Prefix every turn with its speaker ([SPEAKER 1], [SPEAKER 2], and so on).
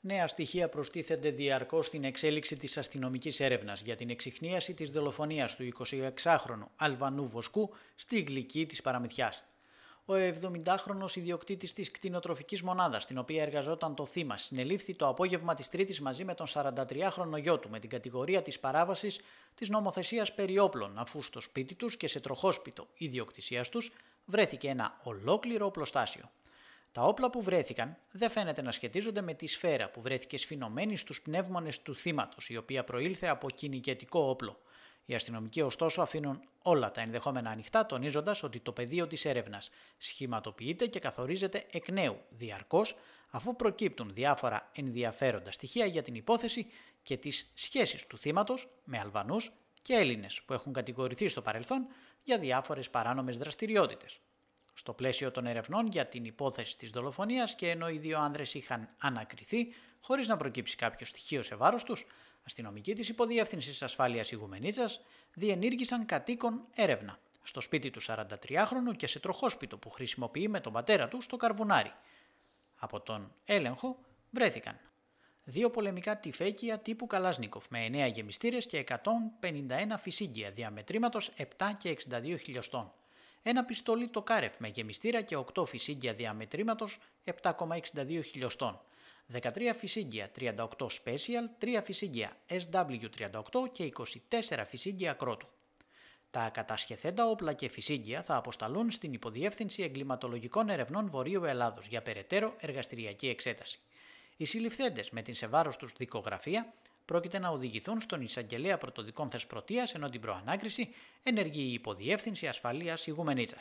[SPEAKER 1] Νέα στοιχεία προστίθενται διαρκώς στην εξέλιξη της αστυνομικής έρευνας για την εξυχνίαση της δολοφονίας του 26χρονου Αλβανού Βοσκού στη γλυκή της Παραμυθιάς. Ο 70χρονο ιδιοκτήτης της κτηνοτροφικής μονάδας, στην οποία εργαζόταν το θύμα, συνελήφθη το απόγευμα της Τρίτης μαζί με τον 43χρονο γιο του με την κατηγορία της παράβασης της νομοθεσίας περί όπλων, αφού στο σπίτι τους και σε τροχόσπιτο ιδιοκτησίας τους βρέθηκε ένα ολόκληρο οπλοστάσιο. Τα όπλα που βρέθηκαν δεν φαίνεται να σχετίζονται με τη σφαίρα που βρέθηκε σφινωμένη στους πνεύμονες του θύματος, η οποία προήλθε από κυνηγετικό όπλο. Οι αστυνομικοί, ωστόσο, αφήνουν όλα τα ενδεχόμενα ανοιχτά, τονίζοντας ότι το πεδίο της έρευνας σχηματοποιείται και καθορίζεται εκ νέου διαρκώς, αφού προκύπτουν διάφορα ενδιαφέροντα στοιχεία για την υπόθεση και τις σχέσεις του θύματος με Αλβανούς και Έλληνες που έχουν κατηγορηθεί στο παρελθόν για διάφορες παράνομες δραστηριότητες. Στο πλαίσιο των ερευνών για την υπόθεση της δολοφονίας και ενώ οι δύο άνδρες είχαν ανακριθεί, χωρίς να προκύψει κάποιο στοιχείο σε βάρος τους, αστυνομικοί της Υποδιεύθυνσης Ασφάλειας Ιγουμενίτσας διενήργησαν κατοίκον έρευνα στο σπίτι του 43χρονου και σε τροχόσπιτο που χρησιμοποιεί με τον πατέρα του στο Καρβουνάρι. Από τον έλεγχο βρέθηκαν δύο πολεμικά τυφέκια τύπου Καλάσνικοφ με 9 γεμιστήρες και 151 φυσίγγια διαμετρήματος 7 και 62 χιλιοστών ένα πιστόλι το κάρεφ με γεμιστήρα και 8 φυσίγγια διαμετρήματος 7,62 χιλιοστών, 13 φυσίγγια 38 Special, 3 φυσίγγια SW38 και 24 φυσίγγια κρότου. Τα κατασχεθέντα όπλα και φυσίγγια θα αποσταλούν στην Υποδιεύθυνση Εγκληματολογικών Ερευνών Βορείου Ελλάδος για περαιτέρω εργαστηριακή εξέταση. Οι συλληφθέντες με την σε τους δικογραφία πρόκειται να οδηγηθούν στον εισαγγελέα πρωτοδικών Θεσπρωτείας, ενώ την προανάκριση ενεργεί η υποδιεύθυνση ασφαλείας Ιγουμενίτσα.